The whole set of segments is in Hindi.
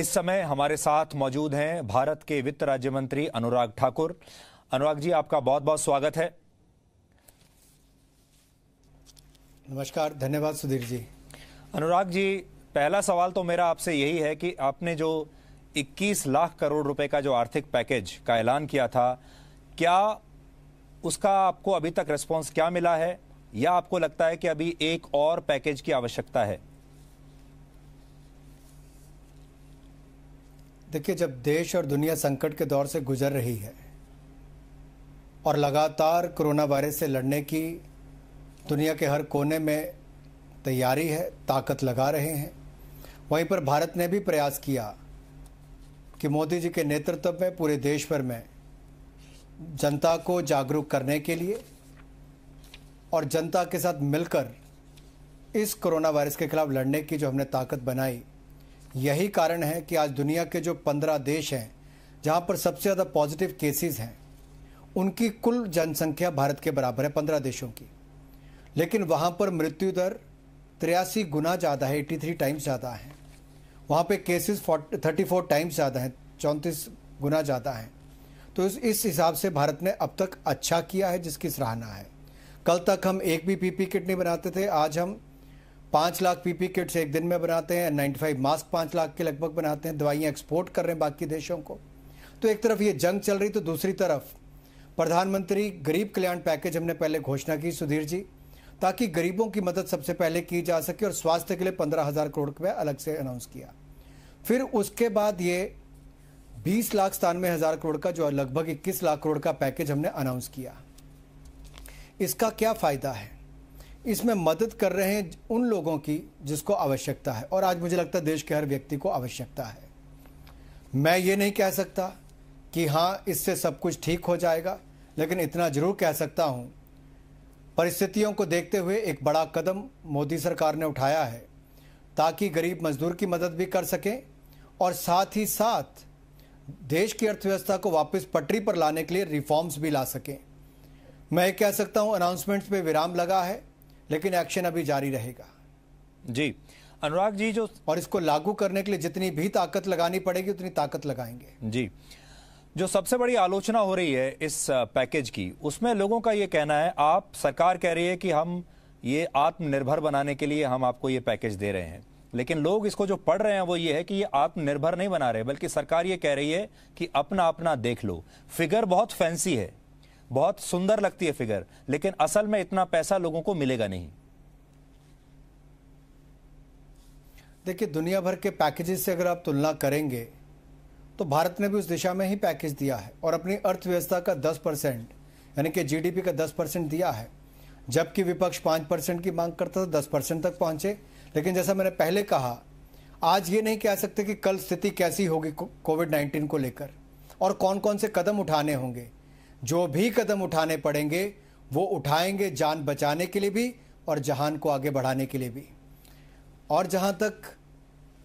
इस समय हमारे साथ मौजूद हैं भारत के वित्त राज्य मंत्री अनुराग ठाकुर अनुराग जी आपका बहुत बहुत स्वागत है नमस्कार धन्यवाद सुधीर जी अनुराग जी पहला सवाल तो मेरा आपसे यही है कि आपने जो 21 लाख करोड़ रुपए का जो आर्थिक पैकेज का ऐलान किया था क्या उसका आपको अभी तक रिस्पॉन्स क्या मिला है या आपको लगता है कि अभी एक और पैकेज की आवश्यकता है देखिए जब देश और दुनिया संकट के दौर से गुजर रही है और लगातार कोरोना वायरस से लड़ने की दुनिया के हर कोने में तैयारी है ताकत लगा रहे हैं वहीं पर भारत ने भी प्रयास किया कि मोदी जी के नेतृत्व में पूरे देश भर में जनता को जागरूक करने के लिए और जनता के साथ मिलकर इस कोरोना वायरस के खिलाफ लड़ने की जो हमने ताकत बनाई यही कारण है कि आज दुनिया के जो पंद्रह देश हैं जहाँ पर सबसे ज़्यादा पॉजिटिव केसेस हैं उनकी कुल जनसंख्या भारत के बराबर है पंद्रह देशों की लेकिन वहाँ पर मृत्यु दर तिरासी गुना ज़्यादा है एट्टी थ्री टाइम्स ज़्यादा है वहाँ पे केसेस थर्टी फोर टाइम्स ज़्यादा हैं चौंतीस गुना ज़्यादा है तो इस हिसाब से भारत ने अब तक अच्छा किया है जिसकी सराहना है कल तक हम एक भी पीपी किट नहीं बनाते थे आज हम पाँच लाख पीपी किट्स एक दिन में बनाते हैं 95 मास्क पाँच लाख के लगभग बनाते हैं दवाइयाँ एक्सपोर्ट कर रहे हैं बाकी देशों को तो एक तरफ ये जंग चल रही तो दूसरी तरफ प्रधानमंत्री गरीब कल्याण पैकेज हमने पहले घोषणा की सुधीर जी ताकि गरीबों की मदद सबसे पहले की जा सके और स्वास्थ्य के लिए पंद्रह हज़ार करोड़ रुपये अलग से अनाउंस किया फिर उसके बाद ये बीस लाख सतानवे हज़ार करोड़ का जो लगभग इक्कीस लाख करोड़ का पैकेज हमने अनाउंस किया इसका क्या फ़ायदा है इसमें मदद कर रहे हैं उन लोगों की जिसको आवश्यकता है और आज मुझे लगता है देश के हर व्यक्ति को आवश्यकता है मैं ये नहीं कह सकता कि हाँ इससे सब कुछ ठीक हो जाएगा लेकिन इतना ज़रूर कह सकता हूँ परिस्थितियों को देखते हुए एक बड़ा कदम मोदी सरकार ने उठाया है ताकि गरीब मजदूर की मदद भी कर सकें और साथ ही साथ देश की अर्थव्यवस्था को वापस पटरी पर लाने के लिए रिफॉर्म्स भी ला सकें मैं कह सकता हूं अनाउंसमेंट्स पे विराम लगा है लेकिन एक्शन अभी जारी रहेगा जी अनुराग जी जो और इसको लागू करने के लिए जितनी भी ताकत लगानी पड़ेगी उतनी ताकत लगाएंगे जी जो सबसे बड़ी आलोचना हो रही है इस पैकेज की उसमें लोगों का ये कहना है आप सरकार कह रही है कि हम ये आत्मनिर्भर बनाने के लिए हम आपको ये पैकेज दे रहे हैं लेकिन लोग इसको जो पढ़ रहे हैं वो ये है कि ये आत्मनिर्भर नहीं बना रहे बल्कि सरकार ये कह रही है कि अपना अपना देख लो फिगर बहुत फैंसी है बहुत सुंदर लगती है फिगर लेकिन असल में इतना पैसा लोगों को मिलेगा नहीं देखिए दुनिया भर के पैकेजेस से अगर आप तुलना करेंगे तो भारत ने भी उस दिशा में ही पैकेज दिया है और अपनी अर्थव्यवस्था का 10 परसेंट यानी कि जीडीपी का 10 परसेंट दिया है जबकि विपक्ष 5 परसेंट की मांग करता था 10 परसेंट तक पहुंचे लेकिन जैसा मैंने पहले कहा आज ये नहीं कह सकते कि कल स्थिति कैसी होगी कोविड नाइन्टीन को लेकर और कौन कौन से कदम उठाने होंगे जो भी कदम उठाने पड़ेंगे वो उठाएंगे जान बचाने के लिए भी और जहान को आगे बढ़ाने के लिए भी और जहाँ तक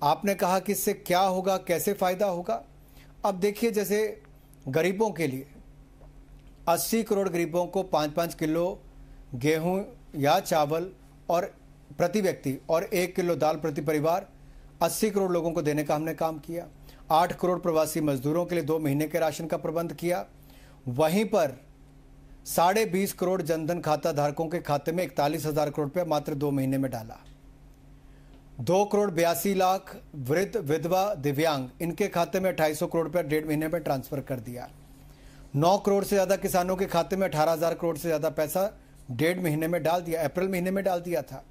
आपने कहा कि इससे क्या होगा कैसे फ़ायदा होगा अब देखिए जैसे गरीबों के लिए 80 करोड़ गरीबों को पाँच पाँच किलो गेहूं या चावल और प्रति व्यक्ति और एक किलो दाल प्रति परिवार 80 करोड़ लोगों को देने का हमने काम किया 8 करोड़ प्रवासी मजदूरों के लिए दो महीने के राशन का प्रबंध किया वहीं पर साढ़े बीस करोड़ जनधन खाता धारकों के खाते में इकतालीस हजार करोड़ रुपया मात्र दो महीने में डाला दो करोड़ बयासी लाख वृद्ध विधवा दिव्यांग इनके खाते में सौ करोड़ रुपया डेढ़ महीने में ट्रांसफर कर दिया नौ करोड़ से ज़्यादा किसानों के खाते में अठारह हज़ार करोड़ से ज़्यादा पैसा डेढ़ महीने में डाल दिया अप्रैल महीने में डाल दिया था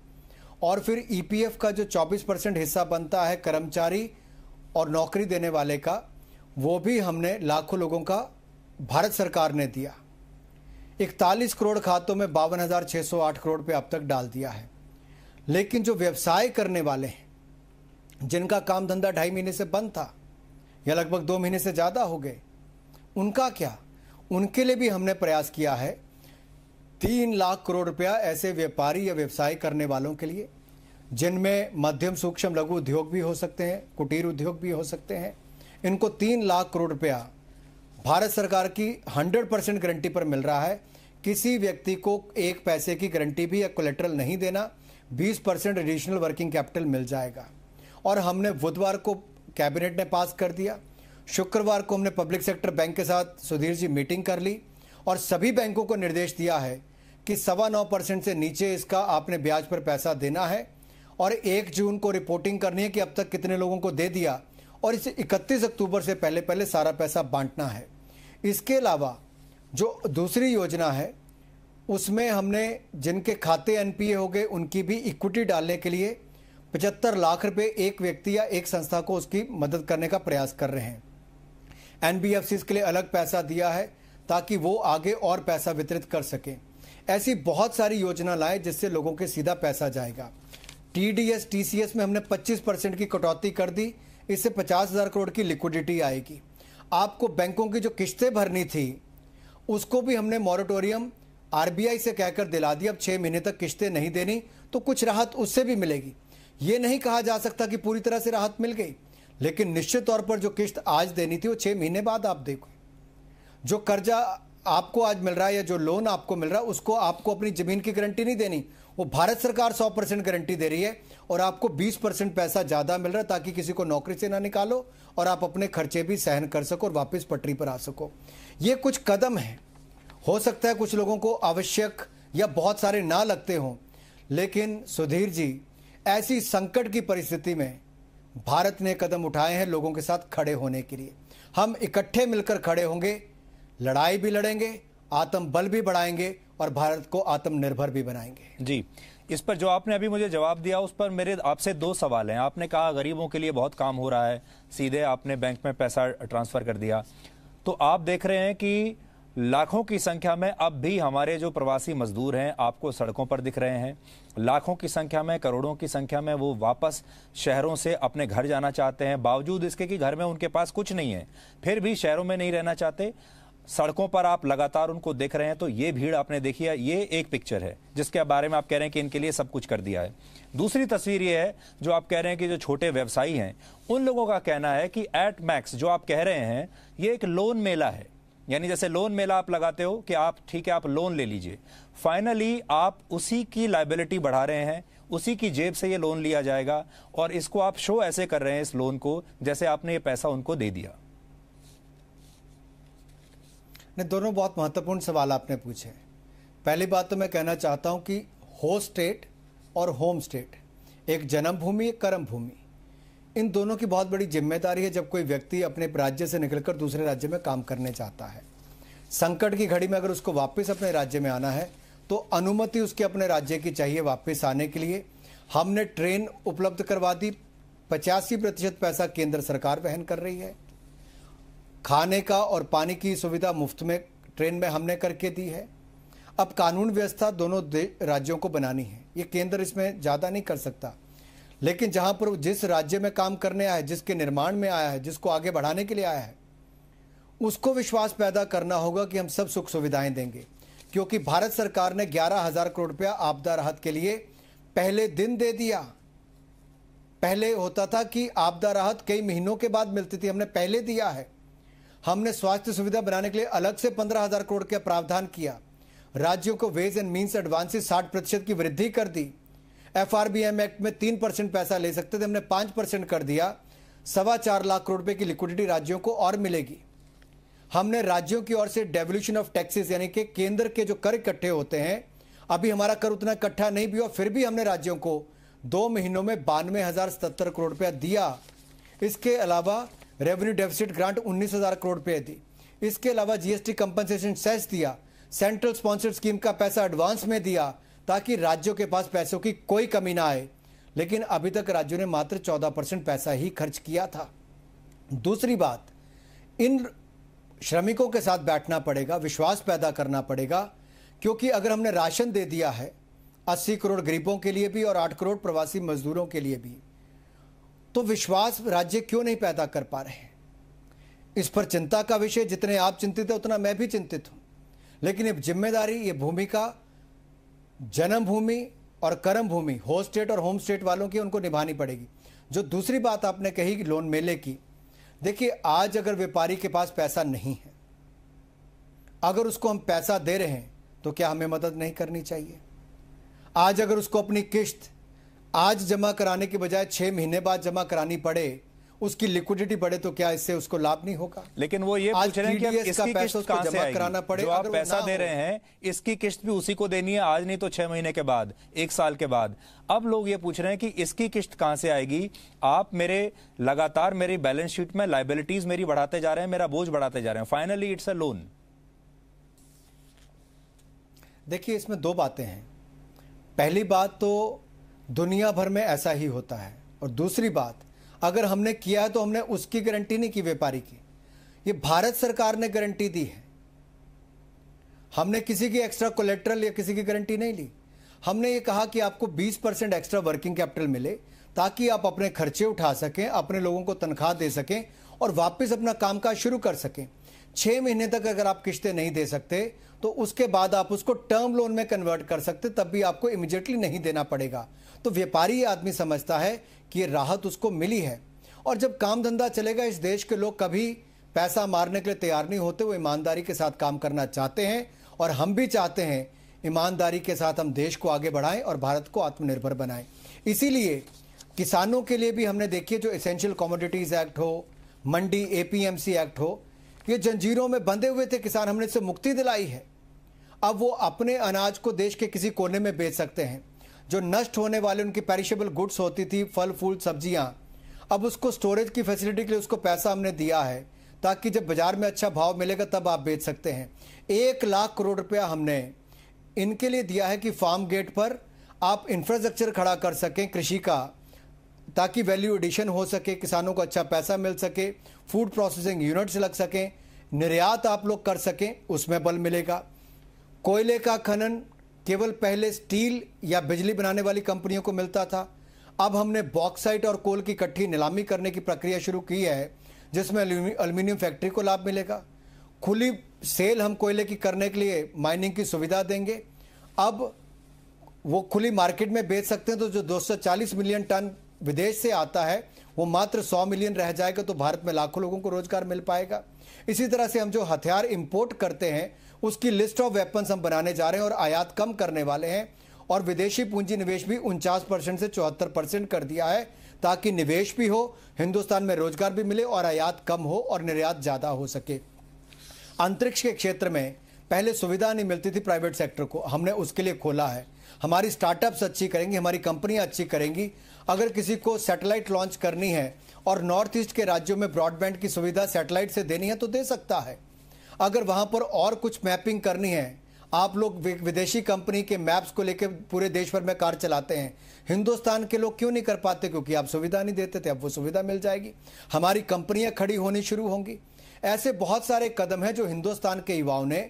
और फिर ईपीएफ e का जो 24 परसेंट हिस्सा बनता है कर्मचारी और नौकरी देने वाले का वो भी हमने लाखों लोगों का भारत सरकार ने दिया इकतालीस करोड़ खातों में बावन हज़ार सौ आठ करोड़ पे अब तक डाल दिया है लेकिन जो व्यवसाय करने वाले हैं जिनका काम धंधा ढाई महीने से बंद था या लगभग दो महीने से ज़्यादा हो गए उनका क्या उनके लिए भी हमने प्रयास किया है तीन लाख करोड़ रुपया ऐसे व्यापारी या व्यवसाय करने वालों के लिए जिनमें मध्यम सूक्ष्म लघु उद्योग भी हो सकते हैं कुटीर उद्योग भी हो सकते हैं इनको तीन लाख करोड़ रुपया भारत सरकार की 100 परसेंट गारंटी पर मिल रहा है किसी व्यक्ति को एक पैसे की गारंटी भी या कोलेट्रल नहीं देना 20 परसेंट एडिशनल वर्किंग कैपिटल मिल जाएगा और हमने बुधवार को कैबिनेट ने पास कर दिया शुक्रवार को हमने पब्लिक सेक्टर बैंक के साथ सुधीर जी मीटिंग कर ली और सभी बैंकों को निर्देश दिया है कि सवा नौ परसेंट से नीचे इसका आपने ब्याज पर पैसा देना है और एक जून को रिपोर्टिंग करनी है कि अब तक कितने लोगों को दे दिया और इसे इकतीस अक्टूबर से पहले पहले सारा पैसा बांटना है इसके अलावा जो दूसरी योजना है उसमें हमने जिनके खाते एनपीए हो गए उनकी भी इक्विटी डालने के लिए पचहत्तर लाख रुपए एक व्यक्ति या एक संस्था को उसकी मदद करने का प्रयास कर रहे हैं एन के लिए अलग पैसा दिया है ताकि वो आगे और पैसा वितरित कर सकें ऐसी बहुत सारी योजना लाए जिससे लोगों के सीधा पैसा जाएगा T D S T C S में हमने 25 परसेंट की कटौती कर दी इससे पचास हज़ार करोड़ की लिक्विडिटी आएगी आपको बैंकों की जो किस्तें भरनी थी उसको भी हमने मॉरिटोरियम आरबीआई से कहकर दिला दिया अब छः महीने तक किस्तें नहीं देनी तो कुछ राहत उससे भी मिलेगी ये नहीं कहा जा सकता कि पूरी तरह से राहत मिल गई लेकिन निश्चित तौर पर जो किस्त आज देनी थी वो छः महीने बाद आप देखो जो कर्जा आपको आज मिल रहा है या जो लोन आपको मिल रहा है उसको आपको अपनी जमीन की गारंटी नहीं देनी वो भारत सरकार सौ परसेंट गारंटी दे रही है और आपको 20 परसेंट पैसा ज़्यादा मिल रहा है ताकि किसी को नौकरी से ना निकालो और आप अपने खर्चे भी सहन कर सको और वापस पटरी पर आ सको ये कुछ कदम है हो सकता है कुछ लोगों को आवश्यक या बहुत सारे ना लगते हों लेकिन सुधीर जी ऐसी संकट की परिस्थिति में भारत ने कदम उठाए हैं लोगों के साथ खड़े होने के लिए हम इकट्ठे मिलकर खड़े होंगे लड़ाई भी लड़ेंगे आत्म बल भी बढ़ाएंगे और भारत को आत्मनिर्भर भी बनाएंगे जी इस पर जो आपने अभी मुझे जवाब दिया उस पर मेरे आपसे दो सवाल हैं आपने कहा गरीबों के लिए बहुत काम हो रहा है सीधे आपने बैंक में पैसा ट्रांसफ़र कर दिया तो आप देख रहे हैं कि लाखों की संख्या में अब भी हमारे जो प्रवासी मजदूर हैं आपको सड़कों पर दिख रहे हैं लाखों की संख्या में करोड़ों की संख्या में वो वापस शहरों से अपने घर जाना चाहते हैं बावजूद इसके कि घर में उनके पास कुछ नहीं है फिर भी शहरों में नहीं रहना चाहते सड़कों पर आप लगातार उनको देख रहे हैं तो ये भीड़ आपने देखी है ये एक पिक्चर है जिसके बारे में आप कह रहे हैं कि इनके लिए सब कुछ कर दिया है दूसरी तस्वीर ये है जो आप कह रहे हैं कि जो छोटे व्यवसायी हैं उन लोगों का कहना है कि एट मैक्स जो आप कह रहे हैं ये एक लोन मेला है यानी जैसे लोन मेला आप लगाते हो कि आप ठीक है आप लोन ले लीजिए फाइनली आप उसी की लाइबिलिटी बढ़ा रहे हैं उसी की जेब से ये लोन लिया जाएगा और इसको आप शो ऐसे कर रहे हैं इस लोन को जैसे आपने ये पैसा उनको दे दिया ने दोनों बहुत महत्वपूर्ण सवाल आपने पूछे पहली बात तो मैं कहना चाहता हूँ कि हो स्टेट और होम स्टेट एक जन्मभूमि एक कर्म भूमि इन दोनों की बहुत बड़ी जिम्मेदारी है जब कोई व्यक्ति अपने राज्य से निकलकर दूसरे राज्य में काम करने जाता है संकट की घड़ी में अगर उसको वापस अपने राज्य में आना है तो अनुमति उसके अपने राज्य की चाहिए वापस आने के लिए हमने ट्रेन उपलब्ध करवा दी पचासी प्रतिशत पैसा केंद्र सरकार वहन कर रही है खाने का और पानी की सुविधा मुफ्त में ट्रेन में हमने करके दी है अब कानून व्यवस्था दोनों राज्यों को बनानी है ये केंद्र इसमें ज़्यादा नहीं कर सकता लेकिन जहाँ पर जिस राज्य में काम करने आया है जिसके निर्माण में आया है जिसको आगे बढ़ाने के लिए आया है उसको विश्वास पैदा करना होगा कि हम सब सुख सुविधाएं देंगे क्योंकि भारत सरकार ने ग्यारह हज़ार करोड़ रुपया आपदा राहत के लिए पहले दिन दे दिया पहले होता था कि आपदा राहत कई महीनों के बाद मिलती थी हमने पहले दिया है हमने स्वास्थ्य सुविधा बनाने के लिए अलग से पंद्रह हजार करोड़ का प्रावधान किया राज्यों को वेज एंड मीन्स एडवांसेस साठ प्रतिशत की वृद्धि कर दी एफ एक्ट में तीन परसेंट पैसा ले सकते थे हमने पांच परसेंट कर दिया सवा चार लाख करोड़ रुपए की लिक्विडिटी राज्यों को और मिलेगी हमने राज्यों की ओर से डेवल्यूशन ऑफ टैक्सेस यानी कि केंद्र के जो कर इकट्ठे होते हैं अभी हमारा कर उतना इकट्ठा नहीं भी हुआ फिर भी हमने राज्यों को दो महीनों में बानवे हजार करोड़ रुपया दिया इसके अलावा रेवेन्यू डेफिसिट ग्रांट उन्नीस हज़ार करोड़ रुपये दी इसके अलावा जीएसटी कंपनसेशन सेस दिया सेंट्रल स्पॉन्सर्ड स्कीम का पैसा एडवांस में दिया ताकि राज्यों के पास पैसों की कोई कमी ना आए लेकिन अभी तक राज्यों ने मात्र 14 परसेंट पैसा ही खर्च किया था दूसरी बात इन श्रमिकों के साथ बैठना पड़ेगा विश्वास पैदा करना पड़ेगा क्योंकि अगर हमने राशन दे दिया है अस्सी करोड़ गरीबों के लिए भी और आठ करोड़ प्रवासी मजदूरों के लिए भी तो विश्वास राज्य क्यों नहीं पैदा कर पा रहे इस पर चिंता का विषय जितने आप चिंतित हैं उतना मैं भी चिंतित हूं लेकिन ये जिम्मेदारी ये भूमिका जन्मभूमि और कर्म भूमि हो स्टेट और होम स्टेट वालों की उनको निभानी पड़ेगी जो दूसरी बात आपने कही लोन मेले की देखिए आज अगर व्यापारी के पास पैसा नहीं है अगर उसको हम पैसा दे रहे हैं तो क्या हमें मदद नहीं करनी चाहिए आज अगर उसको अपनी किश्त आज जमा कराने के बजाय छह महीने बाद जमा करानी पड़े उसकी लिक्विडिटी बढ़े तो क्या इससे उसको लाभ नहीं होगा लेकिन वो ये पूछ रहे हैं कि इसकी किस्त कहां से कराना पड़े आप पैसा दे रहे हैं इसकी किस्त भी उसी को देनी है आज नहीं तो छह महीने के बाद एक साल के बाद अब लोग ये पूछ रहे हैं कि इसकी किस्त कहां से आएगी आप मेरे लगातार मेरी बैलेंस शीट में लाइबिलिटीज मेरी बढ़ाते जा रहे हैं मेरा बोझ बढ़ाते जा रहे हैं फाइनली इट्स अ लोन देखिए इसमें दो बातें हैं पहली बात तो दुनिया भर में ऐसा ही होता है और दूसरी बात अगर हमने किया है तो हमने उसकी गारंटी नहीं की व्यापारी की ये भारत सरकार ने गारंटी दी है हमने किसी की एक्स्ट्रा कोलेट्रल या किसी की गारंटी नहीं ली हमने ये कहा कि आपको 20 परसेंट एक्स्ट्रा वर्किंग कैपिटल मिले ताकि आप अपने खर्चे उठा सकें अपने लोगों को तनख्वाह दे सकें और वापस अपना कामकाज शुरू कर सकें छः महीने तक अगर आप किश्तें नहीं दे सकते तो उसके बाद आप उसको टर्म लोन में कन्वर्ट कर सकते तब भी आपको इमिजिएटली नहीं देना पड़ेगा तो व्यापारी आदमी समझता है कि राहत उसको मिली है और जब काम धंधा चलेगा इस देश के लोग कभी पैसा मारने के लिए तैयार नहीं होते वो ईमानदारी के साथ काम करना चाहते हैं और हम भी चाहते हैं ईमानदारी के साथ हम देश को आगे बढ़ाएं और भारत को आत्मनिर्भर बनाएं इसीलिए किसानों के लिए भी हमने देखिए जो एसेंशियल कॉमोडिटीज़ एक्ट हो मंडी एपीएमसी एक्ट हो ये जंजीरों में बंधे हुए थे किसान हमने इससे मुक्ति दिलाई है अब वो अपने अनाज को देश के किसी कोने में बेच सकते हैं जो नष्ट होने वाले उनकी पेरिशेबल गुड्स होती थी फल फूल सब्जियां अब उसको स्टोरेज की फैसिलिटी के लिए उसको पैसा हमने दिया है ताकि जब बाजार में अच्छा भाव मिलेगा तब आप बेच सकते हैं एक लाख करोड़ रुपया हमने इनके लिए दिया है कि फार्म गेट पर आप इंफ्रास्ट्रक्चर खड़ा कर सकें कृषि का ताकि वैल्यू एडिशन हो सके किसानों को अच्छा पैसा मिल सके फूड प्रोसेसिंग यूनिट्स लग सकें निर्यात आप लोग कर सकें उसमें बल मिलेगा कोयले का खनन केवल पहले स्टील या बिजली बनाने वाली कंपनियों को मिलता था अब हमने बॉक्साइट और कोल की इकट्ठी नीलामी करने की प्रक्रिया शुरू की है जिसमें अल्मीनियम फैक्ट्री को लाभ मिलेगा खुली सेल हम कोयले की करने के लिए माइनिंग की सुविधा देंगे अब वो खुली मार्केट में बेच सकते हैं तो जो 240 मिलियन टन विदेश से आता है वो मात्र 100 मिलियन रह जाएगा तो भारत में लाखों लोगों को रोजगार मिल पाएगा इसी तरह से हम जो हथियार इंपोर्ट करते हैं उसकी लिस्ट ऑफ वेपन्स हम बनाने जा रहे हैं और आयात कम करने वाले हैं और विदेशी पूंजी निवेश भी उनचास परसेंट से चौहत्तर परसेंट कर दिया है ताकि निवेश भी हो हिंदुस्तान में रोजगार भी मिले और आयात कम हो और निर्यात ज़्यादा हो सके अंतरिक्ष के क्षेत्र में पहले सुविधा नहीं मिलती थी प्राइवेट सेक्टर को हमने उसके लिए खोला है हमारी स्टार्टअप्स अच्छी करेंगी हमारी कंपनियां अच्छी करेंगी अगर किसी को सैटेलाइट लॉन्च करनी है और नॉर्थ ईस्ट के राज्यों में ब्रॉडबैंड की सुविधा सैटेलाइट से देनी है तो दे सकता है अगर वहाँ पर और कुछ मैपिंग करनी है आप लोग विदेशी कंपनी के मैप्स को लेकर पूरे देश भर में कार चलाते हैं हिंदुस्तान के लोग क्यों नहीं कर पाते क्योंकि आप सुविधा नहीं देते थे अब वो सुविधा मिल जाएगी हमारी कंपनियां खड़ी होनी शुरू होंगी ऐसे बहुत सारे कदम हैं जो हिंदुस्तान के युवाओं ने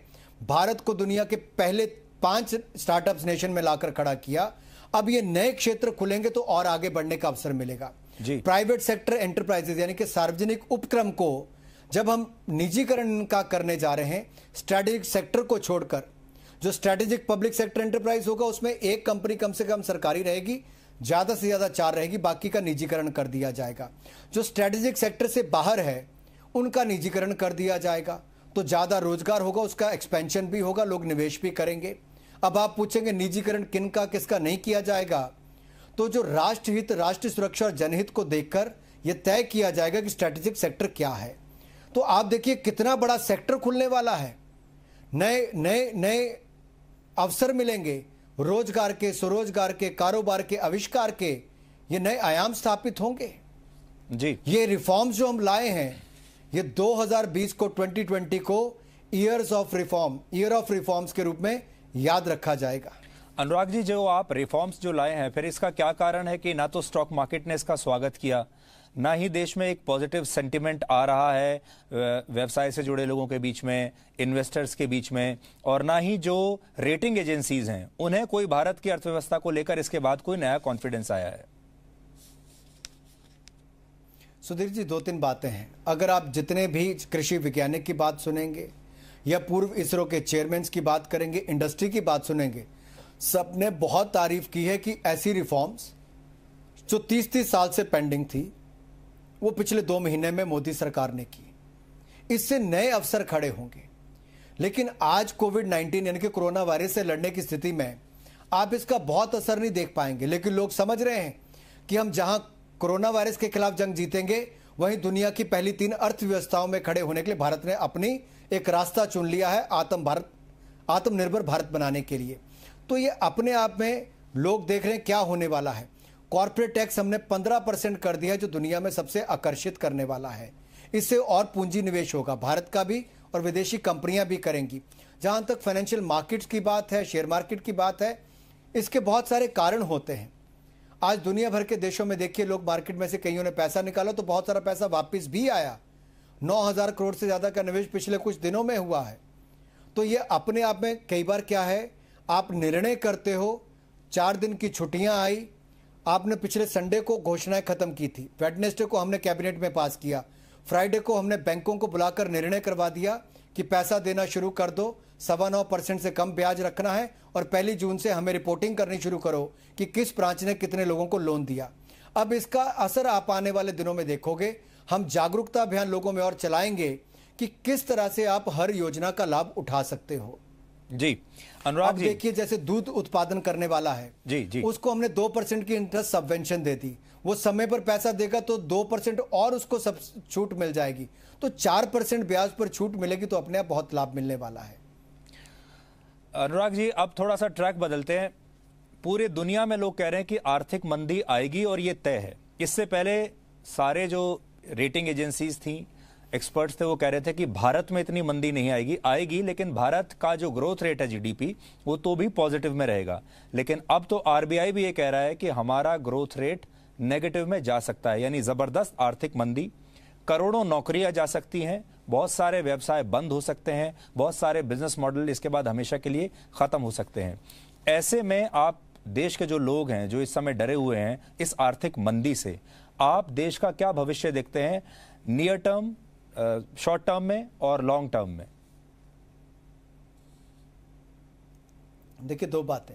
भारत को दुनिया के पहले पांच स्टार्टअप्स नेशन में लाकर खड़ा किया अब ये नए क्षेत्र खुलेंगे तो और आगे बढ़ने का अवसर मिलेगा प्राइवेट सेक्टर एंटरप्राइजेज यानी कि सार्वजनिक उपक्रम को जब हम निजीकरण का करने जा रहे हैं स्ट्रैटेजिक सेक्टर को छोड़कर जो स्ट्रैटेजिक पब्लिक सेक्टर एंटरप्राइज होगा उसमें एक कंपनी कम से कम सरकारी रहेगी ज़्यादा से ज़्यादा चार रहेगी बाकी का निजीकरण कर दिया जाएगा जो स्ट्रैटेजिक सेक्टर से बाहर है उनका निजीकरण कर दिया जाएगा तो ज़्यादा रोजगार होगा उसका एक्सपेंशन भी होगा लोग निवेश भी करेंगे अब आप पूछेंगे निजीकरण किन का किसका नहीं किया जाएगा तो जो राष्ट्रहित राष्ट्र सुरक्षा और जनहित को देखकर यह तय किया जाएगा कि स्ट्रैटेजिक सेक्टर क्या है तो आप देखिए कितना बड़ा सेक्टर खुलने वाला है नए नए नए अवसर मिलेंगे रोजगार के स्वरोजगार के कारोबार के आविष्कार के ये नए आयाम स्थापित होंगे जी ये रिफॉर्म्स जो हम लाए हैं ये 2020 को 2020 को years of reform year of reforms के रूप में याद रखा जाएगा अनुराग जी जो आप रिफॉर्म्स जो लाए हैं फिर इसका क्या कारण है कि ना तो स्टॉक मार्केट ने इसका स्वागत किया ना ही देश में एक पॉजिटिव सेंटिमेंट आ रहा है व्यवसाय से जुड़े लोगों के बीच में इन्वेस्टर्स के बीच में और ना ही जो रेटिंग एजेंसीज हैं उन्हें कोई भारत की अर्थव्यवस्था को लेकर इसके बाद कोई नया कॉन्फिडेंस आया है सुधीर जी दो तीन बातें हैं अगर आप जितने भी कृषि वैज्ञानिक की बात सुनेंगे या पूर्व इसरो के चेयरमैन की बात करेंगे इंडस्ट्री की बात सुनेंगे सब ने बहुत तारीफ की है कि ऐसी रिफॉर्म्स जो 30 तीस साल से पेंडिंग थी वो पिछले दो महीने में मोदी सरकार ने की इससे नए अवसर खड़े होंगे लेकिन आज कोविड 19 यानी कि कोरोना वायरस से लड़ने की स्थिति में आप इसका बहुत असर नहीं देख पाएंगे लेकिन लोग समझ रहे हैं कि हम जहां कोरोना वायरस के खिलाफ जंग जीतेंगे वहीं दुनिया की पहली तीन अर्थव्यवस्थाओं में खड़े होने के लिए भारत ने अपनी एक रास्ता चुन लिया है आत्म भारत आत्मनिर्भर भारत बनाने के लिए तो ये अपने आप में लोग देख रहे हैं क्या होने वाला है कॉरपोरेट टैक्स हमने 15 परसेंट कर दिया जो दुनिया में सबसे आकर्षित करने वाला है इससे और पूंजी निवेश होगा भारत का भी और विदेशी कंपनियां भी करेंगी जहां तक फाइनेंशियल मार्केट्स की बात है शेयर मार्केट की बात है इसके बहुत सारे कारण होते हैं आज दुनिया भर के देशों में देखिए लोग मार्केट में से कईयों ने पैसा निकाला तो बहुत सारा पैसा वापिस भी आया नौ करोड़ से ज़्यादा का निवेश पिछले कुछ दिनों में हुआ है तो ये अपने आप में कई बार क्या है आप निर्णय करते हो चार दिन की छुट्टियां आई आपने पिछले संडे को घोषणाएं खत्म की थी वेडनेसडे को हमने कैबिनेट में पास किया फ्राइडे को हमने बैंकों को बुलाकर निर्णय करवा दिया कि पैसा देना शुरू कर दो सवा नौ परसेंट से कम ब्याज रखना है और पहली जून से हमें रिपोर्टिंग करनी शुरू करो कि किस ब्रांच ने कितने लोगों को लोन दिया अब इसका असर आप आने वाले दिनों में देखोगे हम जागरूकता अभियान लोगों में और चलाएंगे कि किस तरह से आप हर योजना का लाभ उठा सकते हो जी अनुराग जी देखिए जैसे दूध उत्पादन करने वाला है जी जी उसको हमने दो परसेंट की इंटरेस्ट सबवेंशन दे दी वो समय पर पैसा देगा तो दो परसेंट और उसको सब छूट मिल जाएगी तो चार परसेंट ब्याज पर छूट मिलेगी तो अपने आप बहुत लाभ मिलने वाला है अनुराग जी अब थोड़ा सा ट्रैक बदलते हैं पूरे दुनिया में लोग कह रहे हैं कि आर्थिक मंदी आएगी और ये तय है इससे पहले सारे जो रेटिंग एजेंसीज थी एक्सपर्ट्स थे वो कह रहे थे कि भारत में इतनी मंदी नहीं आएगी आएगी लेकिन भारत का जो ग्रोथ रेट है जीडीपी वो तो भी पॉजिटिव में रहेगा लेकिन अब तो आरबीआई भी ये कह रहा है कि हमारा ग्रोथ रेट नेगेटिव में जा सकता है यानी ज़बरदस्त आर्थिक मंदी करोड़ों नौकरियां जा सकती हैं बहुत सारे व्यवसाय बंद हो सकते हैं बहुत सारे बिजनेस मॉडल इसके बाद हमेशा के लिए ख़त्म हो सकते हैं ऐसे में आप देश के जो लोग हैं जो इस समय डरे हुए हैं इस आर्थिक मंदी से आप देश का क्या भविष्य देखते हैं नियर टर्म शॉर्ट टर्म में और लॉन्ग टर्म में देखिए दो बातें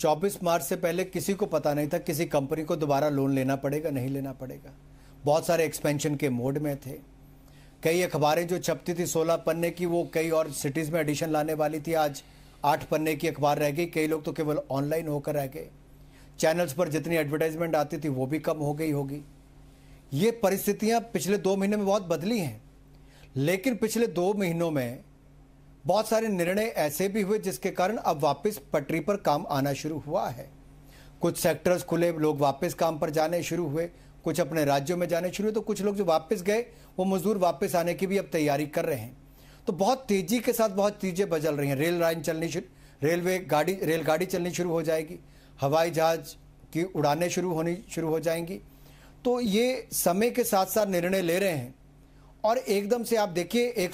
24 मार्च से पहले किसी को पता नहीं था किसी कंपनी को दोबारा लोन लेना पड़ेगा नहीं लेना पड़ेगा बहुत सारे एक्सपेंशन के मोड में थे कई अखबारें जो छपती थी 16 पन्ने की वो कई और सिटीज़ में एडिशन लाने वाली थी आज आठ पन्ने की अखबार रह गई कई लोग तो केवल ऑनलाइन होकर रह गए चैनल्स पर जितनी एडवर्टाइजमेंट आती थी वो भी कम हो गई होगी ये परिस्थितियां पिछले दो महीने में बहुत बदली हैं लेकिन पिछले दो महीनों में बहुत सारे निर्णय ऐसे भी हुए जिसके कारण अब वापस पटरी पर काम आना शुरू हुआ है कुछ सेक्टर्स खुले लोग वापस काम पर जाने शुरू हुए कुछ अपने राज्यों में जाने शुरू हुए तो कुछ लोग जो वापस गए वो मजदूर वापस आने की भी अब तैयारी कर रहे हैं तो बहुत तेजी के साथ बहुत चीज़ें बदल रही हैं रेल लाइन चलनी शुरू रेलवे गाड़ी रेलगाड़ी चलनी शुरू हो जाएगी हवाई जहाज की उड़ानें शुरू होनी शुरू हो जाएंगी तो ये समय के साथ साथ निर्णय ले रहे हैं और एकदम से आप देखिए एक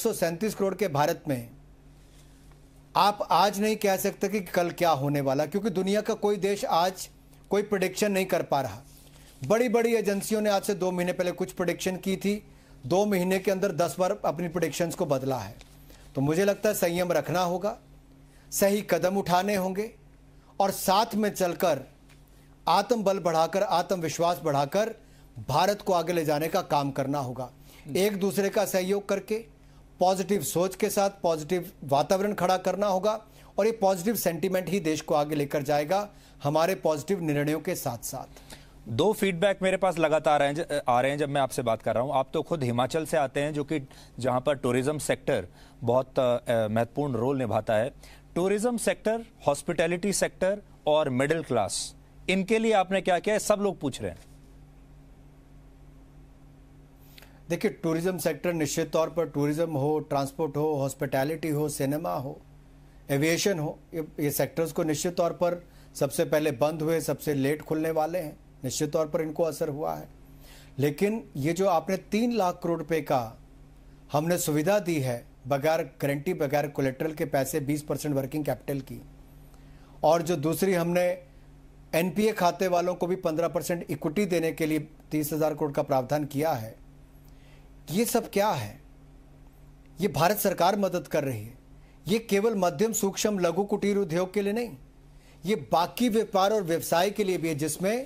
करोड़ के भारत में आप आज नहीं कह सकते कि कल क्या होने वाला क्योंकि दुनिया का कोई देश आज कोई प्रोडिक्शन नहीं कर पा रहा बड़ी बड़ी एजेंसियों ने आज से दो महीने पहले कुछ प्रोडिक्शन की थी दो महीने के अंदर दस बार अपनी प्रोडिक्शंस को बदला है तो मुझे लगता है संयम रखना होगा सही कदम उठाने होंगे और साथ में चलकर आत्मबल बढ़ाकर आत्मविश्वास बढ़ाकर भारत को आगे ले जाने का काम करना होगा एक दूसरे का सहयोग करके पॉजिटिव सोच के साथ पॉजिटिव वातावरण खड़ा करना होगा और ये पॉजिटिव सेंटीमेंट ही देश को आगे लेकर जाएगा हमारे पॉजिटिव निर्णयों के साथ साथ दो फीडबैक मेरे पास लगातार आ रहे हैं जब मैं आपसे बात कर रहा हूं आप तो खुद हिमाचल से आते हैं जो कि जहां पर टूरिज्म सेक्टर बहुत महत्वपूर्ण रोल निभाता है टूरिज्म सेक्टर हॉस्पिटैलिटी सेक्टर और मिडिल क्लास इनके लिए आपने क्या किया है सब लोग पूछ रहे हैं देखिए टूरिज्म सेक्टर निश्चित तौर पर टूरिज्म हो ट्रांसपोर्ट हो हॉस्पिटैलिटी हो सिनेमा हो एविएशन हो ये, ये सेक्टर्स को निश्चित तौर पर सबसे पहले बंद हुए सबसे लेट खुलने वाले हैं निश्चित तौर पर इनको असर हुआ है लेकिन ये जो आपने तीन लाख करोड़ रुपये का हमने सुविधा दी है बगैर गारंटी बगैर कोलेट्रल के पैसे 20 परसेंट वर्किंग कैपिटल की और जो दूसरी हमने एनपीए खाते वालों को भी 15 परसेंट इक्विटी देने के लिए तीस हज़ार करोड़ का प्रावधान किया है ये सब क्या है ये भारत सरकार मदद कर रही है ये केवल मध्यम सूक्ष्म लघु कुटीर उद्योग के लिए नहीं ये बाकी व्यापार और व्यवसाय के लिए भी है जिसमें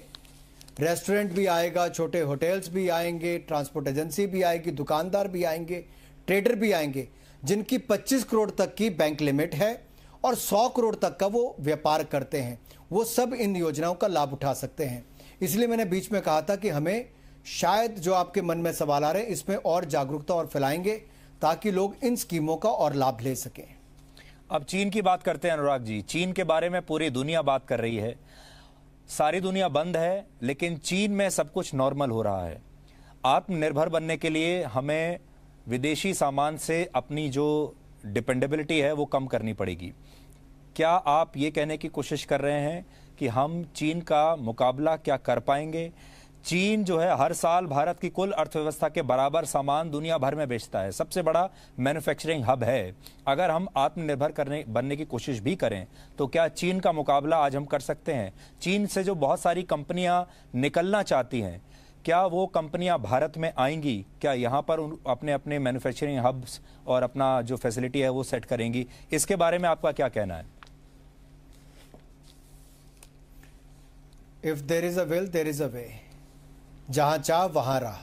रेस्टोरेंट भी आएगा छोटे होटल्स भी आएंगे ट्रांसपोर्ट एजेंसी भी आएगी दुकानदार भी आएंगे ट्रेडर भी आएंगे जिनकी 25 करोड़ तक की बैंक लिमिट है और 100 करोड़ तक का वो व्यापार करते हैं वो सब इन योजनाओं का लाभ उठा सकते हैं इसलिए मैंने बीच में कहा था कि हमें शायद जो आपके मन में सवाल आ रहे हैं इसमें और जागरूकता और फैलाएंगे ताकि लोग इन स्कीमों का और लाभ ले सकें अब चीन की बात करते हैं अनुराग जी चीन के बारे में पूरी दुनिया बात कर रही है सारी दुनिया बंद है लेकिन चीन में सब कुछ नॉर्मल हो रहा है आत्मनिर्भर बनने के लिए हमें विदेशी सामान से अपनी जो डिपेंडेबिलिटी है वो कम करनी पड़ेगी क्या आप ये कहने की कोशिश कर रहे हैं कि हम चीन का मुकाबला क्या कर पाएंगे चीन जो है हर साल भारत की कुल अर्थव्यवस्था के बराबर सामान दुनिया भर में बेचता है सबसे बड़ा मैन्युफैक्चरिंग हब है अगर हम आत्मनिर्भर करने बनने की कोशिश भी करें तो क्या चीन का मुकाबला आज हम कर सकते हैं चीन से जो बहुत सारी कंपनियां निकलना चाहती हैं क्या वो कंपनियां भारत में आएंगी क्या यहाँ पर अपने अपने मैनुफैक्चरिंग हब्स और अपना जो फैसिलिटी है वो सेट करेंगी इसके बारे में आपका क्या कहना है if there is a will there is a way जहां चाह वहां राह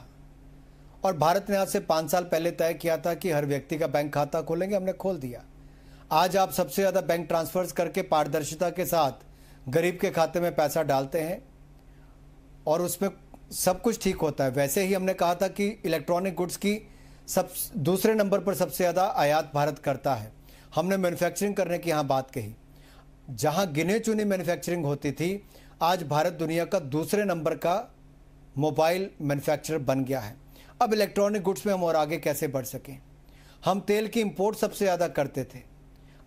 और भारत ने आज से पाँच साल पहले तय किया था कि हर व्यक्ति का बैंक खाता खोलेंगे हमने खोल दिया आज आप सबसे ज़्यादा बैंक ट्रांसफर्स करके पारदर्शिता के साथ गरीब के खाते में पैसा डालते हैं और उसमें सब कुछ ठीक होता है वैसे ही हमने कहा था कि इलेक्ट्रॉनिक गुड्स की सब दूसरे नंबर पर सबसे ज़्यादा आयात भारत करता है हमने मैन्युफैक्चरिंग करने की यहाँ बात कही जहाँ गिने चुने मैन्युफैक्चरिंग होती थी आज भारत दुनिया का दूसरे नंबर का मोबाइल मैन्युफैक्चरर बन गया है अब इलेक्ट्रॉनिक गुड्स में हम और आगे कैसे बढ़ सकें हम तेल की इम्पोर्ट सबसे ज़्यादा करते थे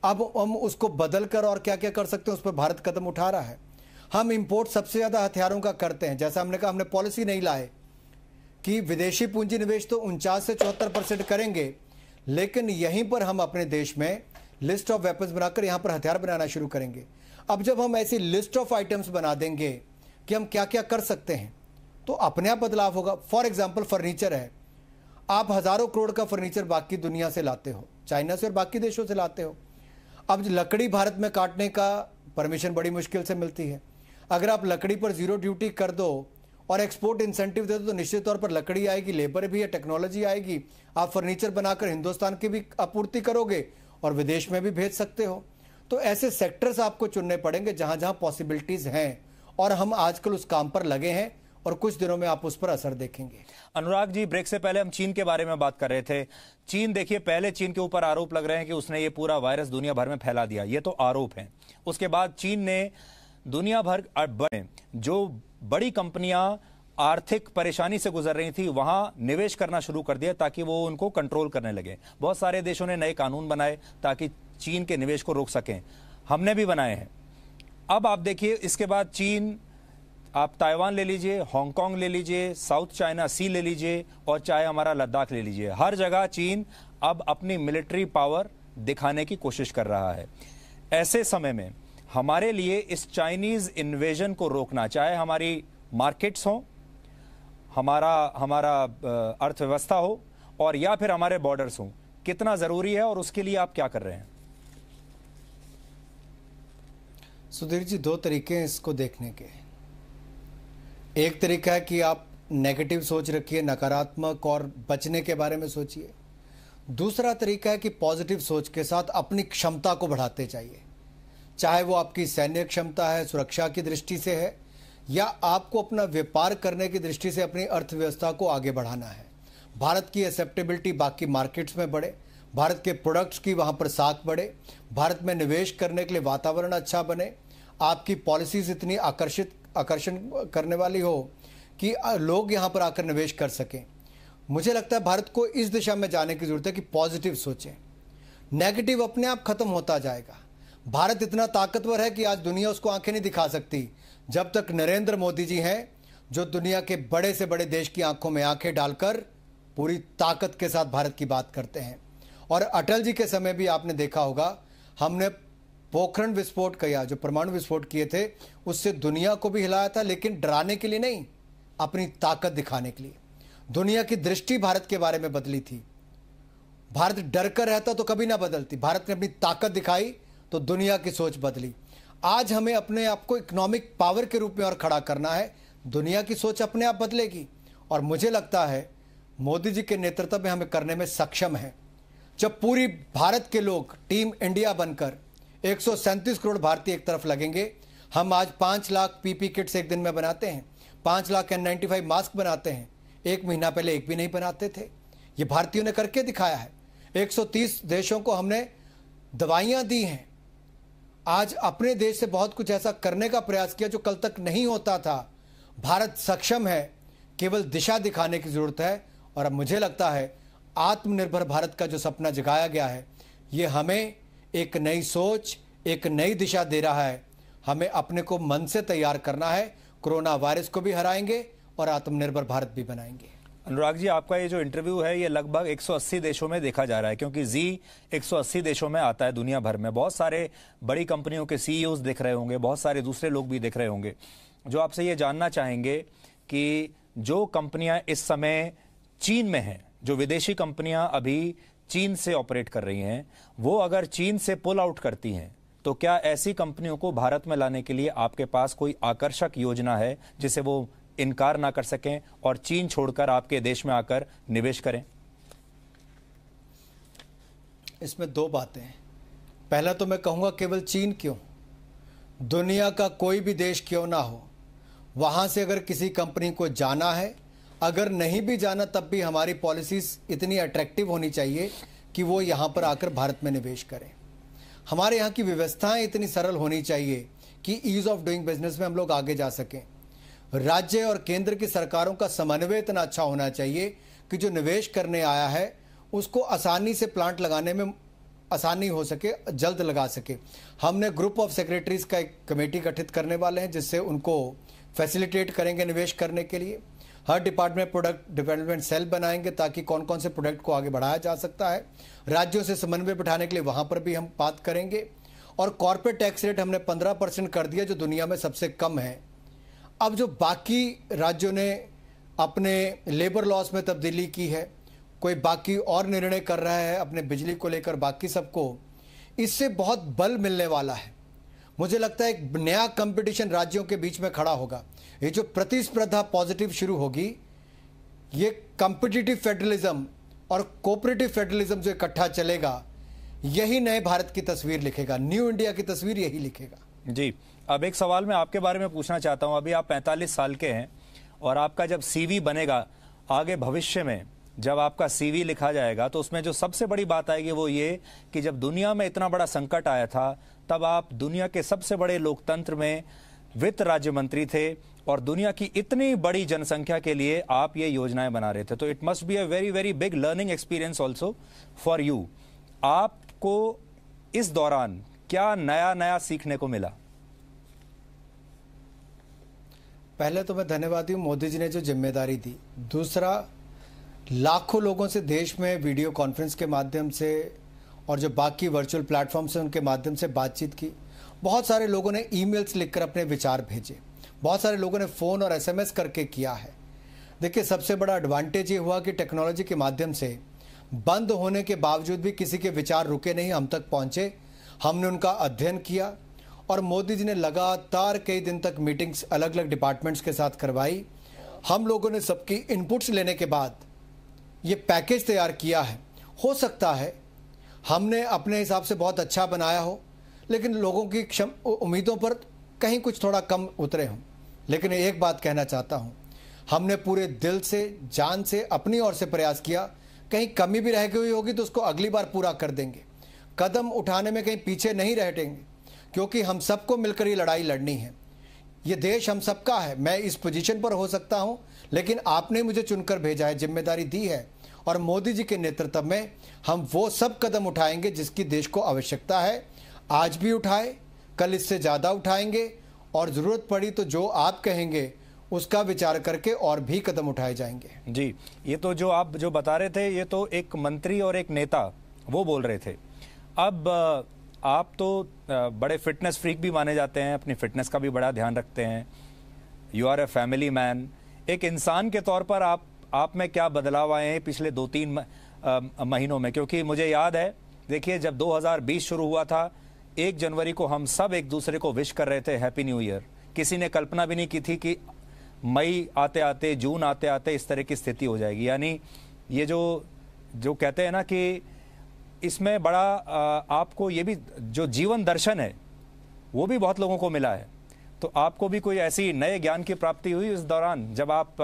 अब हम उसको बदल कर और क्या क्या कर सकते हैं उस पर भारत कदम उठा रहा है हम इम्पोर्ट सबसे ज़्यादा हथियारों का करते हैं जैसा हमने कहा हमने पॉलिसी नहीं लाए कि विदेशी पूंजी निवेश तो उनचास से चौहत्तर परसेंट करेंगे लेकिन यहीं पर हम अपने देश में लिस्ट ऑफ वेपन्स बनाकर यहाँ पर हथियार बनाना शुरू करेंगे अब जब हम ऐसी लिस्ट ऑफ आइटम्स बना देंगे कि हम क्या क्या कर सकते हैं तो अपने आप बदलाव होगा फॉर एग्जाम्पल फर्नीचर है आप हज़ारों करोड़ का फर्नीचर बाकी दुनिया से लाते हो चाइना से और बाकी देशों से लाते हो अब लकड़ी भारत में काटने का परमिशन बड़ी मुश्किल से मिलती है अगर आप लकड़ी पर ज़ीरो ड्यूटी कर दो और एक्सपोर्ट इंसेंटिव दे दो तो निश्चित तौर पर लकड़ी आएगी लेबर भी है टेक्नोलॉजी आएगी आप फर्नीचर बनाकर हिंदुस्तान की भी आपूर्ति करोगे और विदेश में भी भेज सकते हो तो ऐसे सेक्टर्स आपको चुनने पड़ेंगे जहां जहां पॉसिबिलिटीज़ हैं और हम आजकल उस काम पर लगे हैं और कुछ दिनों में आप उस पर असर देखेंगे अनुराग जी ब्रेक से पहले हम चीन के बारे में बात कर रहे थे चीन देखिए पहले चीन के ऊपर आरोप लग रहे हैं कि उसने ये पूरा वायरस दुनिया भर में फैला दिया ये तो आरोप है उसके बाद चीन ने दुनिया भर जो बड़ी कंपनियां आर्थिक परेशानी से गुजर रही थी वहां निवेश करना शुरू कर दिया ताकि वो उनको कंट्रोल करने लगे बहुत सारे देशों ने नए कानून बनाए ताकि चीन के निवेश को रोक सकें हमने भी बनाए हैं अब आप देखिए इसके बाद चीन आप ताइवान ले लीजिए हांगकांग ले लीजिए साउथ चाइना सी ले लीजिए और चाहे हमारा लद्दाख ले लीजिए हर जगह चीन अब अपनी मिलिट्री पावर दिखाने की कोशिश कर रहा है ऐसे समय में हमारे लिए इस चाइनीज़ इन्वेजन को रोकना चाहे हमारी मार्केट्स हों हमारा हमारा अर्थव्यवस्था हो और या फिर हमारे बॉर्डर्स हों कितना ज़रूरी है और उसके लिए आप क्या कर रहे हैं सुधीर जी दो तरीके हैं इसको देखने के एक तरीका है कि आप नेगेटिव सोच रखिए नकारात्मक और बचने के बारे में सोचिए दूसरा तरीका है कि पॉजिटिव सोच के साथ अपनी क्षमता को बढ़ाते जाइए चाहे वो आपकी सैन्य क्षमता है सुरक्षा की दृष्टि से है या आपको अपना व्यापार करने की दृष्टि से अपनी अर्थव्यवस्था को आगे बढ़ाना है भारत की एक्सेप्टेबिलिटी बाकी मार्केट्स में बढ़े भारत के प्रोडक्ट्स की वहाँ पर साख बढ़े भारत में निवेश करने के लिए वातावरण अच्छा बने आपकी पॉलिसीज इतनी आकर्षित आकर्षण करने वाली हो कि लोग यहाँ पर आकर निवेश कर सकें मुझे लगता है भारत को इस दिशा में जाने की ज़रूरत है कि पॉजिटिव सोचें नेगेटिव अपने आप ख़त्म होता जाएगा भारत इतना ताकतवर है कि आज दुनिया उसको आंखें नहीं दिखा सकती जब तक नरेंद्र मोदी जी हैं जो दुनिया के बड़े से बड़े देश की आंखों में आंखें डालकर पूरी ताकत के साथ भारत की बात करते हैं और अटल जी के समय भी आपने देखा होगा हमने पोखरण विस्फोट किया जो परमाणु विस्फोट किए थे उससे दुनिया को भी हिलाया था लेकिन डराने के लिए नहीं अपनी ताकत दिखाने के लिए दुनिया की दृष्टि भारत के बारे में बदली थी भारत डर कर रहता तो कभी ना बदलती भारत ने अपनी ताकत दिखाई तो दुनिया की सोच बदली आज हमें अपने आप को इकोनॉमिक पावर के रूप में और खड़ा करना है दुनिया की सोच अपने आप बदलेगी और मुझे लगता है मोदी जी के नेतृत्व में हमें करने में सक्षम है जब पूरी भारत के लोग टीम इंडिया बनकर एक करोड़ भारतीय एक तरफ लगेंगे हम आज पाँच लाख पीपी किट्स एक दिन में बनाते हैं पाँच lakh N ninety five mask बनाते हैं एक महीना पहले एक भी नहीं बनाते थे ये भारतीयों ने करके दिखाया है 130 देशों को हमने दवाइयाँ दी हैं आज अपने देश से बहुत कुछ ऐसा करने का प्रयास किया जो कल तक नहीं होता था भारत सक्षम है केवल दिशा दिखाने की ज़रूरत है और अब मुझे लगता है आत्मनिर्भर भारत का जो सपना जगाया गया है ये हमें एक नई सोच एक नई दिशा दे रहा है हमें अपने को मन से तैयार करना है कोरोना वायरस को भी हराएंगे और आत्मनिर्भर भारत भी बनाएंगे अनुराग जी आपका ये जो इंटरव्यू है ये लगभग 180 देशों में देखा जा रहा है क्योंकि जी 180 देशों में आता है दुनिया भर में बहुत सारे बड़ी कंपनियों के सीईओ e देख रहे होंगे बहुत सारे दूसरे लोग भी देख रहे होंगे जो आपसे ये जानना चाहेंगे कि जो कंपनियां इस समय चीन में हैं जो विदेशी कंपनियां अभी चीन से ऑपरेट कर रही हैं वो अगर चीन से पुल आउट करती हैं तो क्या ऐसी कंपनियों को भारत में लाने के लिए आपके पास कोई आकर्षक योजना है जिसे वो इनकार ना कर सकें और चीन छोड़कर आपके देश में आकर निवेश करें इसमें दो बातें पहला तो मैं कहूंगा केवल चीन क्यों दुनिया का कोई भी देश क्यों ना हो वहां से अगर किसी कंपनी को जाना है अगर नहीं भी जाना तब भी हमारी पॉलिसीज इतनी अट्रैक्टिव होनी चाहिए कि वो यहाँ पर आकर भारत में निवेश करें हमारे यहाँ की व्यवस्थाएं इतनी सरल होनी चाहिए कि ईज ऑफ डूइंग बिजनेस में हम लोग आगे जा सकें राज्य और केंद्र की सरकारों का समन्वय इतना अच्छा होना चाहिए कि जो निवेश करने आया है उसको आसानी से प्लांट लगाने में आसानी हो सके जल्द लगा सके हमने ग्रुप ऑफ सेक्रेटरीज का एक कमेटी गठित करने वाले हैं जिससे उनको फैसिलिटेट करेंगे निवेश करने के लिए हर डिपार्टमेंट प्रोडक्ट डेवलपमेंट सेल बनाएंगे ताकि कौन कौन से प्रोडक्ट को आगे बढ़ाया जा सकता है राज्यों से समन्वय बिठाने के लिए वहाँ पर भी हम बात करेंगे और कॉरपोरेट टैक्स रेट हमने पंद्रह परसेंट कर दिया जो दुनिया में सबसे कम है अब जो बाकी राज्यों ने अपने लेबर लॉस में तब्दीली की है कोई बाकी और निर्णय कर रहा है अपने बिजली को लेकर बाकी सबको इससे बहुत बल मिलने वाला है मुझे लगता है एक नया कंपटीशन राज्यों के बीच में खड़ा होगा ये जो प्रतिस्पर्धा पॉजिटिव शुरू होगी ये कंपिटिटिव फेडरलिज्म और कोऑपरेटिव फेडरलिज्म जो इकट्ठा चलेगा यही नए भारत की तस्वीर लिखेगा न्यू इंडिया की तस्वीर यही लिखेगा जी अब एक सवाल मैं आपके बारे में पूछना चाहता हूं अभी आप 45 साल के हैं और आपका जब सीवी बनेगा आगे भविष्य में जब आपका सीवी लिखा जाएगा तो उसमें जो सबसे बड़ी बात आएगी वो ये कि जब दुनिया में इतना बड़ा संकट आया था तब आप दुनिया के सबसे बड़े लोकतंत्र में वित्त राज्य मंत्री थे और दुनिया की इतनी बड़ी जनसंख्या के लिए आप ये योजनाएं बना रहे थे तो it must be a very very big learning experience also for you आपको इस दौरान क्या नया नया सीखने को मिला पहले तो मैं धन्यवाद हूँ मोदी जी ने जो जिम्मेदारी दी दूसरा लाखों लोगों से देश में वीडियो कॉन्फ्रेंस के माध्यम से और जो बाकी वर्चुअल प्लेटफॉर्म्स हैं उनके माध्यम से बातचीत की बहुत सारे लोगों ने ईमेल्स लिखकर अपने विचार भेजे बहुत सारे लोगों ने फ़ोन और एसएमएस करके किया है देखिए सबसे बड़ा एडवांटेज ये हुआ कि टेक्नोलॉजी के माध्यम से बंद होने के बावजूद भी किसी के विचार रुके नहीं हम तक पहुंचे हमने उनका अध्ययन किया और मोदी जी ने लगातार कई दिन तक मीटिंग्स अलग अलग डिपार्टमेंट्स के साथ करवाई हम लोगों ने सबकी इनपुट्स लेने के बाद ये पैकेज तैयार किया है हो सकता है हमने अपने हिसाब से बहुत अच्छा बनाया हो लेकिन लोगों की क्षम उम्मीदों पर कहीं कुछ थोड़ा कम उतरे हों लेकिन एक बात कहना चाहता हूँ हमने पूरे दिल से जान से अपनी ओर से प्रयास किया कहीं कमी भी रह गई होगी तो उसको अगली बार पूरा कर देंगे कदम उठाने में कहीं पीछे नहीं रहटेंगे क्योंकि हम सबको मिलकर ये लड़ाई लड़नी है ये देश हम सबका है मैं इस पोजीशन पर हो सकता हूँ लेकिन आपने मुझे चुनकर भेजा है जिम्मेदारी दी है और मोदी जी के नेतृत्व में हम वो सब कदम उठाएंगे जिसकी देश को आवश्यकता है आज भी उठाए कल इससे ज़्यादा उठाएंगे और ज़रूरत पड़ी तो जो आप कहेंगे उसका विचार करके और भी कदम उठाए जाएंगे जी ये तो जो आप जो बता रहे थे ये तो एक मंत्री और एक नेता वो बोल रहे थे अब आप तो बड़े फिटनेस फ्रीक भी माने जाते हैं अपनी फिटनेस का भी बड़ा ध्यान रखते हैं you are a family man एक इंसान के तौर पर आप आप में क्या बदलाव आए हैं पिछले दो तीन महीनों में क्योंकि मुझे याद है देखिए जब 2020 शुरू हुआ था एक जनवरी को हम सब एक दूसरे को विश कर रहे थे हैप्पी न्यू ईयर किसी ने कल्पना भी नहीं की थी कि मई आते आते जून आते आते इस तरह की स्थिति हो जाएगी यानी ये जो जो कहते हैं ना कि इसमें बड़ा आपको ये भी जो जीवन दर्शन है वो भी बहुत लोगों को मिला है तो आपको भी कोई ऐसी नए ज्ञान की प्राप्ति हुई उस दौरान जब आप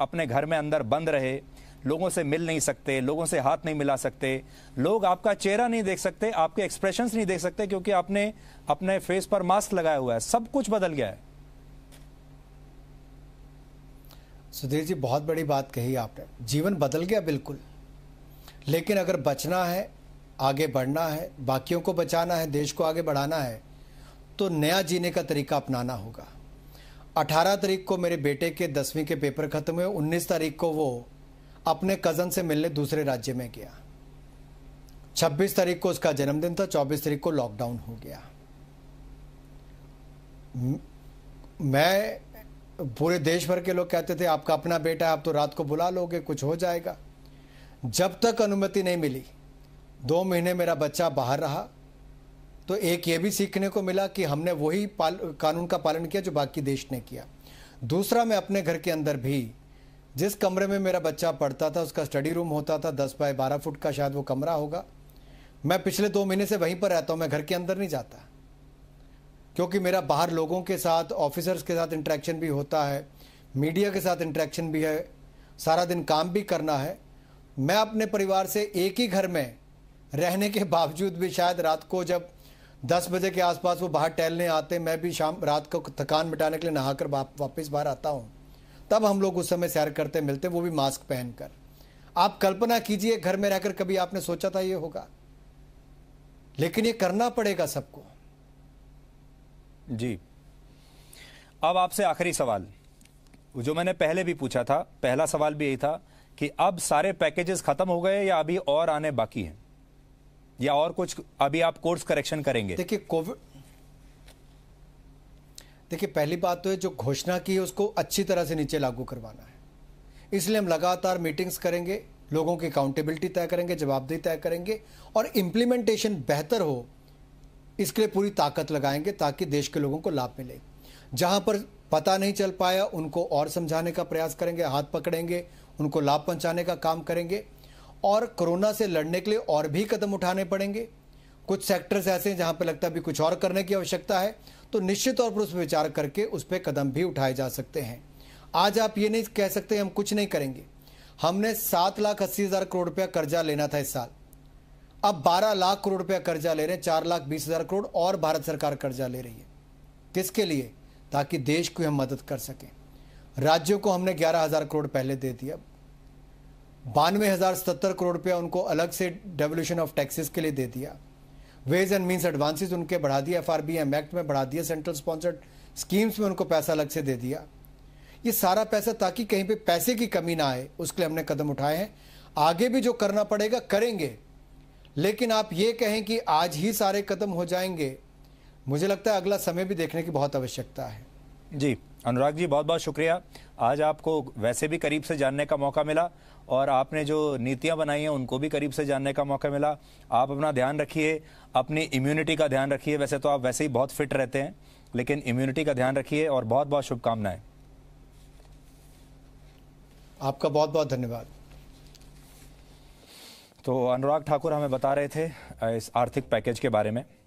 अपने घर में अंदर बंद रहे लोगों से मिल नहीं सकते लोगों से हाथ नहीं मिला सकते लोग आपका चेहरा नहीं देख सकते आपके एक्सप्रेशंस नहीं देख सकते क्योंकि आपने अपने फेस पर मास्क लगाया हुआ है सब कुछ बदल गया है सुधीर जी बहुत बड़ी बात कही आपने जीवन बदल गया बिल्कुल लेकिन अगर बचना है आगे बढ़ना है बाकियों को बचाना है देश को आगे बढ़ाना है तो नया जीने का तरीका अपनाना होगा 18 तारीख को मेरे बेटे के दसवीं के पेपर खत्म हुए 19 तारीख को वो अपने कज़न से मिलने दूसरे राज्य में गया 26 तारीख को उसका जन्मदिन था 24 तारीख को लॉकडाउन हो गया मैं पूरे देश भर के लोग कहते थे आपका अपना बेटा है आप तो रात को बुला लोगे कुछ हो जाएगा जब तक अनुमति नहीं मिली दो महीने मेरा बच्चा बाहर रहा तो एक ये भी सीखने को मिला कि हमने वही कानून का पालन किया जो बाकी देश ने किया दूसरा मैं अपने घर के अंदर भी जिस कमरे में मेरा बच्चा पढ़ता था उसका स्टडी रूम होता था दस बाय बारह फुट का शायद वो कमरा होगा मैं पिछले दो महीने से वहीं पर रहता हूँ मैं घर के अंदर नहीं जाता क्योंकि मेरा बाहर लोगों के साथ ऑफिसर्स के साथ इंट्रैक्शन भी होता है मीडिया के साथ इंट्रैक्शन भी है सारा दिन काम भी करना है मैं अपने परिवार से एक ही घर में रहने के बावजूद भी शायद रात को जब दस बजे के आसपास वो बाहर टहलने आते मैं भी शाम रात को थकान मिटाने के लिए नहाकर वापस बाहर आता हूँ तब हम लोग उस समय सैर करते मिलते वो भी मास्क पहनकर आप कल्पना कीजिए घर में रहकर कभी आपने सोचा था ये होगा लेकिन ये करना पड़ेगा सबको जी अब आपसे आखिरी सवाल जो मैंने पहले भी पूछा था पहला सवाल भी यही था कि अब सारे पैकेजेस खत्म हो गए या अभी और आने बाकी हैं या और कुछ अभी आप कोर्स करेक्शन करेंगे देखिए कोविड देखिए पहली बात तो है जो घोषणा की है उसको अच्छी तरह से नीचे लागू करवाना है इसलिए हम लगातार मीटिंग्स करेंगे लोगों की अकाउंटेबिलिटी तय करेंगे जवाबदेही तय करेंगे और इम्प्लीमेंटेशन बेहतर हो इसके लिए पूरी ताकत लगाएंगे ताकि देश के लोगों को लाभ मिले जहां पर पता नहीं चल पाया उनको और समझाने का प्रयास करेंगे हाथ पकड़ेंगे उनको लाभ पहुँचाने का काम करेंगे और कोरोना से लड़ने के लिए और भी कदम उठाने पड़ेंगे कुछ सेक्टर्स ऐसे हैं जहां पर लगता है अभी कुछ और करने की आवश्यकता है तो निश्चित तौर पर उस पर विचार करके उस पर कदम भी उठाए जा सकते हैं आज आप ये नहीं कह सकते हम कुछ नहीं करेंगे हमने सात लाख अस्सी हज़ार करोड़ रुपया कर्जा लेना था इस साल अब बारह लाख करोड़ रुपया कर्जा ले रहे हैं चार लाख बीस हज़ार करोड़ और भारत सरकार कर्जा ले रही है किसके लिए ताकि देश को हम मदद कर सकें राज्यों को हमने ग्यारह हज़ार करोड़ पहले दे दिया बानवे हज़ार सतर करोड़ रुपया उनको अलग से डेवल्यूशन ऑफ टैक्सेस के लिए दे दिया वेज एंड मीन्स एडवांसेस उनके बढ़ा दिए F R B M act में बढ़ा दिया सेंट्रल स्पॉन्सर्ड स्कीम्स में उनको पैसा अलग से दे दिया ये सारा पैसा ताकि कहीं पे पैसे की कमी ना आए उसके लिए हमने कदम उठाए हैं आगे भी जो करना पड़ेगा करेंगे लेकिन आप ये कहें कि आज ही सारे कदम हो जाएंगे मुझे लगता है अगला समय भी देखने की बहुत आवश्यकता है जी अनुराग जी बहुत बहुत शुक्रिया आज आपको वैसे भी करीब से जानने का मौका मिला और आपने जो नीतियाँ बनाई हैं उनको भी करीब से जानने का मौका मिला आप अपना ध्यान रखिए अपनी इम्यूनिटी का ध्यान रखिए वैसे तो आप वैसे ही बहुत फिट रहते हैं लेकिन इम्यूनिटी का ध्यान रखिए और बहुत बहुत शुभकामनाएं आपका बहुत बहुत धन्यवाद तो अनुराग ठाकुर हमें बता रहे थे इस आर्थिक पैकेज के बारे में